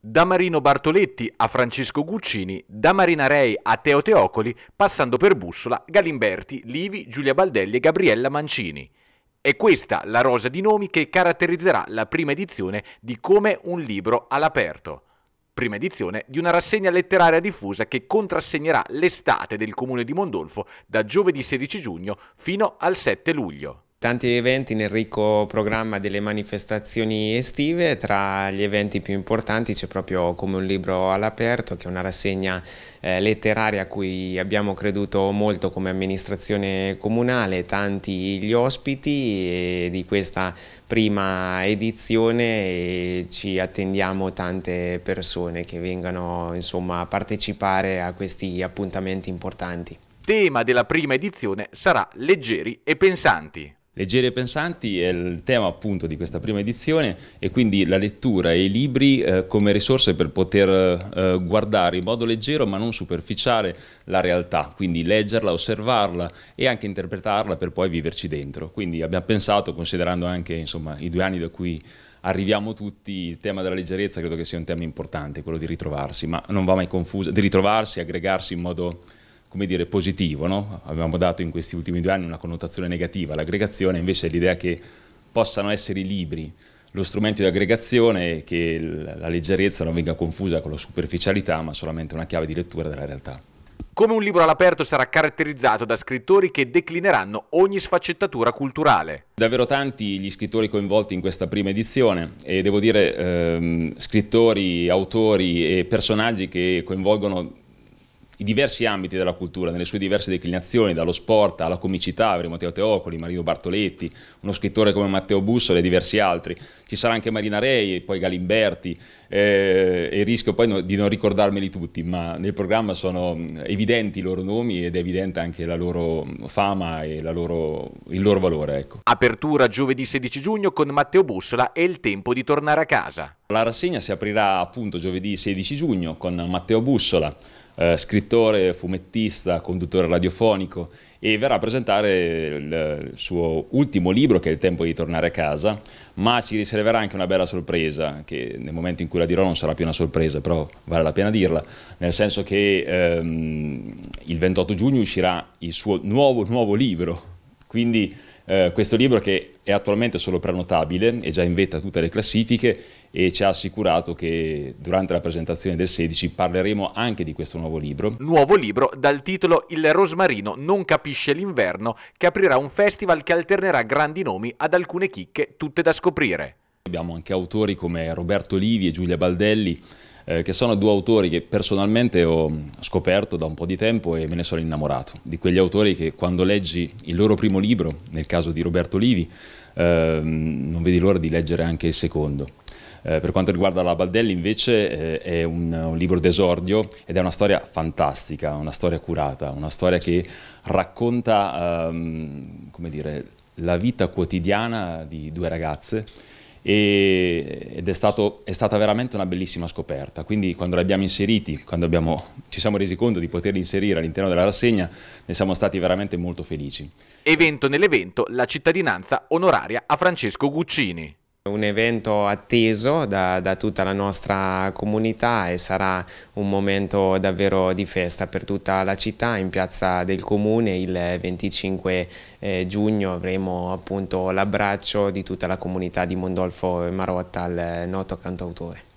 Da Marino Bartoletti a Francesco Guccini, da Marina Rei a Teo Teocoli, passando per Bussola, Galimberti, Livi, Giulia Baldelli e Gabriella Mancini. È questa la rosa di nomi che caratterizzerà la prima edizione di Come un libro all'aperto. Prima edizione di una rassegna letteraria diffusa che contrassegnerà l'estate del comune di Mondolfo da giovedì 16 giugno fino al 7 luglio. Tanti eventi nel ricco programma delle manifestazioni estive, tra gli eventi più importanti c'è proprio come un libro all'aperto, che è una rassegna eh, letteraria a cui abbiamo creduto molto come amministrazione comunale, tanti gli ospiti di questa prima edizione e eh, ci attendiamo tante persone che vengano insomma, a partecipare a questi appuntamenti importanti. Tema della prima edizione sarà leggeri e pensanti. Leggeri e pensanti è il tema appunto di questa prima edizione e quindi la lettura e i libri eh, come risorse per poter eh, guardare in modo leggero ma non superficiale la realtà, quindi leggerla, osservarla e anche interpretarla per poi viverci dentro. Quindi abbiamo pensato, considerando anche insomma, i due anni da cui arriviamo tutti, il tema della leggerezza credo che sia un tema importante, quello di ritrovarsi, ma non va mai confuso, di ritrovarsi, aggregarsi in modo come dire, positivo. No? Abbiamo dato in questi ultimi due anni una connotazione negativa all'aggregazione, invece l'idea che possano essere i libri lo strumento di aggregazione e che la leggerezza non venga confusa con la superficialità, ma solamente una chiave di lettura della realtà. Come un libro all'aperto sarà caratterizzato da scrittori che declineranno ogni sfaccettatura culturale. Davvero tanti gli scrittori coinvolti in questa prima edizione e devo dire ehm, scrittori, autori e personaggi che coinvolgono i diversi ambiti della cultura, nelle sue diverse declinazioni, dallo sport alla comicità, avremo Matteo Teocoli, Marino Bartoletti, uno scrittore come Matteo Bussola e diversi altri. Ci sarà anche Marina Rei, poi Galimberti, eh, e rischio poi no, di non ricordarmeli tutti, ma nel programma sono mm, evidenti i loro nomi ed è evidente anche la loro fama e loro, il loro valore. Ecco. Apertura giovedì 16 giugno con Matteo Bussola e il tempo di tornare a casa. La rassegna si aprirà appunto giovedì 16 giugno con Matteo Bussola, eh, scrittore, fumettista, conduttore radiofonico e verrà a presentare il, suo ultimo libro che è Il tempo di tornare a casa, ma ci riserverà anche una bella sorpresa, che nel momento in cui la dirò non sarà più una sorpresa, però vale la pena dirla, nel senso che ehm, il 28 giugno uscirà il suo nuovo, nuovo libro quindi eh, questo libro che è attualmente solo prenotabile, è già in vetta a tutte le classifiche e ci ha assicurato che durante la presentazione del 16 parleremo anche di questo nuovo libro. Nuovo libro dal titolo Il rosmarino non capisce l'inverno che aprirà un festival che alternerà grandi nomi ad alcune chicche tutte da scoprire. Abbiamo anche autori come Roberto Livi e Giulia Baldelli eh, che sono due autori che personalmente ho scoperto da un po' di tempo e me ne sono innamorato, di quegli autori che quando leggi il loro primo libro, nel caso di Roberto Livi, ehm, non vedi l'ora di leggere anche il secondo. Eh, per quanto riguarda la Baldelli invece eh, è un, un libro d'esordio ed è una storia fantastica, una storia curata, una storia che racconta ehm, dire, la vita quotidiana di due ragazze e, ed è, stato, è, stata veramente una bellissima scoperta. Quindi quando li abbiamo inseriti, quando abbiamo, ci siamo resi conto di poterli inserire all'interno della rassegna, ne siamo stati veramente molto felici. Evento nell'evento, la cittadinanza onoraria a Francesco Guccini. Un evento atteso da, da, tutta la nostra comunità e sarà un momento davvero di festa per tutta la città. In piazza del comune il 25 eh, giugno avremo appunto l'abbraccio di tutta la comunità di Mondolfo Marotta al noto cantautore.